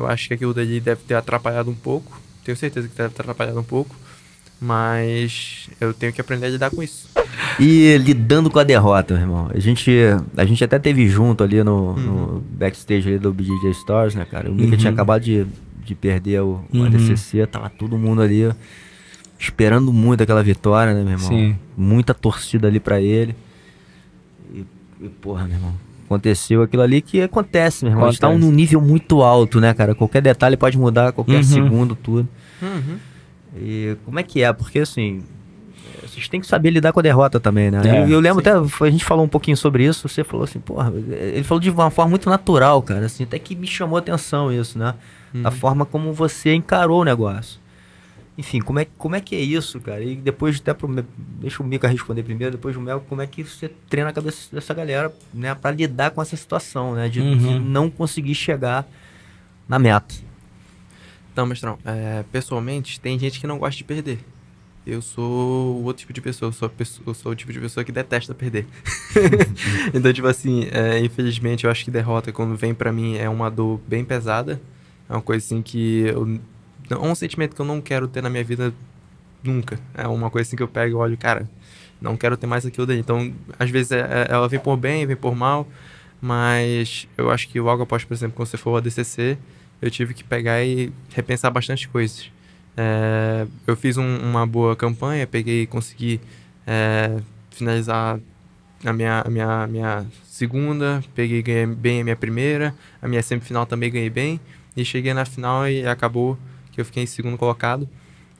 Eu acho que aquilo dali deve ter atrapalhado um pouco. Tenho certeza que deve ter atrapalhado um pouco. Mas eu tenho que aprender a lidar com isso. E lidando com a derrota, meu irmão. A gente, a gente até teve junto ali no, uhum. no backstage ali do BJ Stories, né, cara? O Mika uhum. tinha acabado de, de perder o, uhum. ADCC, tava todo mundo ali esperando muito aquela vitória, né, meu irmão? Sim. Muita torcida ali para ele. E, e, porra, meu irmão, Aconteceu aquilo ali que acontece, meu irmão. Acontece. A gente tá num nível muito alto, né, cara? Qualquer detalhe pode mudar a qualquer uhum. segundo, tudo. Uhum. E como é que é? Porque assim, vocês têm que saber lidar com a derrota também, né? É, eu, eu, lembro sim. até, a gente falou um pouquinho sobre isso, você falou assim, porra, ele falou de uma forma muito natural, cara, assim, até que me chamou a atenção isso, né? Uhum. A forma como você encarou o negócio. Enfim, como é, como é que é isso, cara? E depois até pro, deixa o Mica responder primeiro, depois o Mel, como é que você treina a cabeça dessa galera, né, para lidar com essa situação, né, de, uhum. de, não conseguir chegar na meta? Então, mestrão, é, pessoalmente, tem gente que não gosta de perder. Eu sou outro tipo de pessoa, eu sou, pessoa, eu sou o tipo de pessoa que detesta perder. então, tipo assim, é, infelizmente, eu acho que derrota, quando vem para mim, é uma dor bem pesada. É uma coisa assim que eu então, é um sentimento que eu não quero ter na minha vida nunca. É uma coisa assim que eu pego e olho, cara, não quero ter mais aquilo dele. Então, às vezes é, é, ela vem por bem, vem por mal, mas eu acho que logo após, por exemplo, quando você for ao DCC, eu tive que pegar e repensar bastante coisas. É, eu fiz um, uma boa campanha, peguei e consegui é, finalizar a minha, a minha, a minha segunda, peguei ganhei bem a minha primeira, a minha semifinal também ganhei bem, e cheguei na final e acabou que eu fiquei em segundo colocado.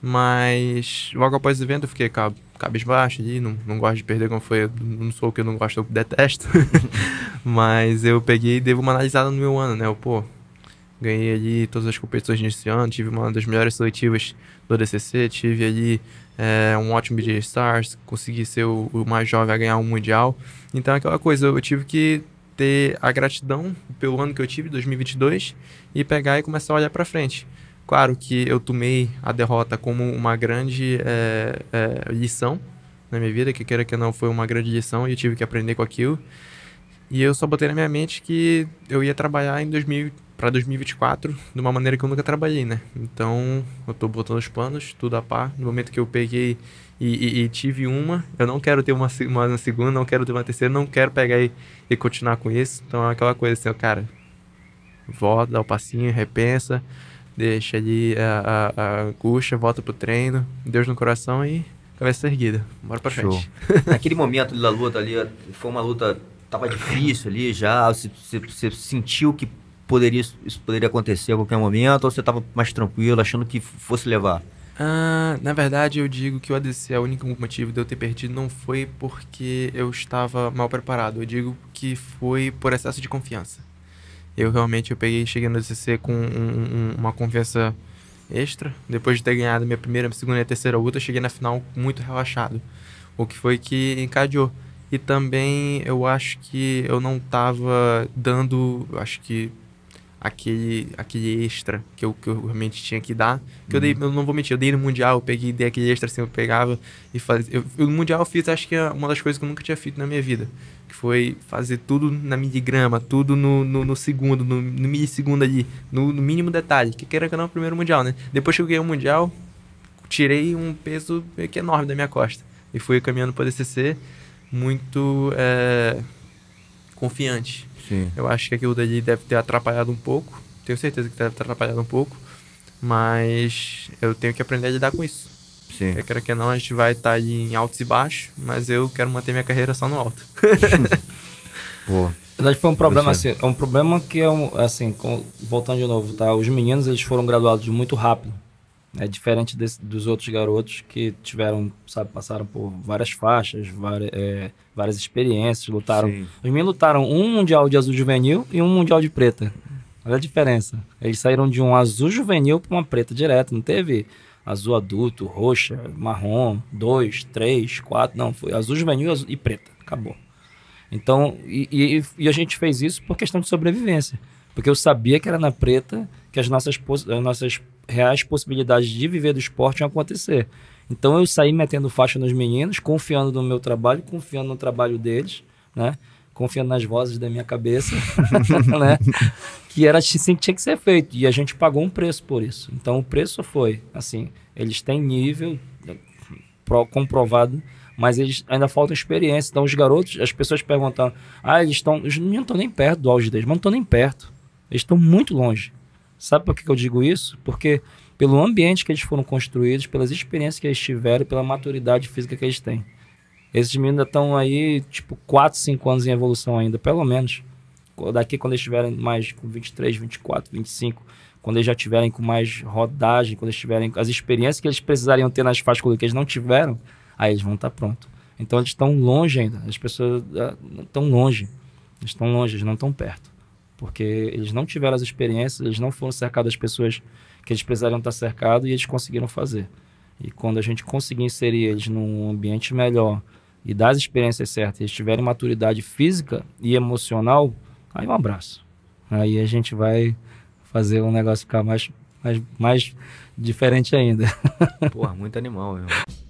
Mas logo após o evento eu fiquei cabisbaixo ali, não, não gosto de perder como foi, não sou o que eu não gosto, eu detesto. Mas eu peguei e dei uma analisada no meu ano, né? Eu, pô, ganhei ali todas as competições nesse ano, tive uma das melhores seletivas do DCC, tive ali é, um ótimo BJ Stars, consegui ser o, o, mais jovem a ganhar um Mundial. Então é aquela coisa, eu tive que ter a gratidão pelo ano que eu tive, 2022, e pegar e começar a olhar para frente. Claro que eu tomei a derrota como uma grande é, é, lição na minha vida, que queira que não, foi uma grande lição e eu tive que aprender com aquilo. E eu só botei na minha mente que eu ia trabalhar em 2000 para 2024 de uma maneira que eu nunca trabalhei, né? Então, eu estou botando os planos, tudo a par. No momento que eu peguei e, e, e tive uma, eu não quero ter uma, uma, uma, segunda, não quero ter uma terceira, não quero pegar e, e continuar com isso. Então, é aquela coisa assim, cara, volta, dá o um passinho, repensa, deixa ali a, a, a angústia, volta pro treino, Deus no coração e cabeça erguida. Bora pra Show. frente. Naquele momento da luta ali, foi uma luta, tava difícil ali já, você, você sentiu que poderia, isso poderia acontecer a qualquer momento, ou você tava mais tranquilo, achando que fosse levar? Ah, na verdade, eu digo que o ADC, o único motivo de eu ter perdido não foi porque eu estava mal preparado. Eu digo que foi por excesso de confiança eu realmente eu peguei cheguei no CC com um, um, uma confiança extra. Depois de ter ganhado minha primeira, segunda e terceira luta, cheguei na final muito relaxado. O que foi que encadeou. E também eu acho que eu não estava dando, acho que aquele, aquele extra que eu, que eu realmente tinha que dar. Que uhum. eu dei, eu não vou mentir, eu dei no Mundial, eu peguei, dei aquele extra assim, eu pegava e fazia. Eu, no Mundial eu fiz, acho que é uma das coisas que eu nunca tinha feito na minha vida. Que foi fazer tudo na miligrama, tudo no, no, no segundo, no, no milissegundo ali, no, no, mínimo detalhe. Que era que não é o primeiro Mundial, né? Depois que eu ganhei o Mundial, tirei um peso meio que enorme da minha costa. E fui caminhando para o DCC muito. É confiante. Sim. Eu acho que aquilo dali deve ter atrapalhado um pouco. Tenho certeza que deve ter atrapalhado um pouco. Mas eu tenho que aprender a lidar com isso. Sim. Eu quero que não, a gente vai estar tá em altos e baixos, mas eu quero manter minha carreira só no alto. Boa. Na verdade, foi um problema, assim, é um problema que é um, assim, com, voltando de novo, tá? Os meninos, eles foram graduados muito rápido. É diferente desse, dos outros garotos que tiveram, sabe, passaram por várias faixas, várias, é, várias experiências, lutaram. Sim. Os meninos lutaram um mundial de azul juvenil e um mundial de preta. Olha a diferença. Eles saíram de um azul juvenil para uma preta direto. Não teve azul adulto, roxa, marrom, dois, três, quatro. Não, foi azul juvenil azul, e preta. Acabou. Então, e, e, e a gente fez isso por questão de sobrevivência. Porque eu sabia que era na preta que as nossas, as nossas reais possibilidades de viver do esporte iam acontecer. Então eu saí metendo faixa nos meninos, confiando no meu trabalho, confiando no trabalho deles, né? Confiando nas vozes da minha cabeça, né? Que era assim, assim que tinha que ser feito. E a gente pagou um preço por isso. Então o preço foi, assim, eles têm nível comprovado, mas eles ainda faltam experiência. Então os garotos, as pessoas perguntam, ah, eles estão. Eles não estão nem perto do auge deles, mas não estão nem perto. Eles estão muito longe. Sabe por que, eu digo isso? Porque pelo ambiente que eles foram construídos, pelas experiências que eles tiveram, pela maturidade física que eles têm. Esses meninos ainda estão aí, tipo, 4, 5 anos em evolução ainda, pelo menos. Daqui quando eles estiverem mais com 23, 24, 25, quando eles já tiverem com mais rodagem, quando eles tiverem as experiências que eles precisariam ter nas faixas que eles não tiveram, aí eles vão estar tá prontos. Então eles estão longe ainda, as pessoas estão ah, longe, eles estão longe, eles não estão perto porque eles não tiveram as experiências, eles não foram cercados das pessoas que eles precisariam estar cercados e eles conseguiram fazer. E quando a gente conseguir inserir eles num ambiente melhor e dar as experiências certas, eles tiverem maturidade física e emocional, aí um abraço. Aí a gente vai fazer um negócio ficar mais, mais, mais diferente ainda. Porra, muito animal, meu.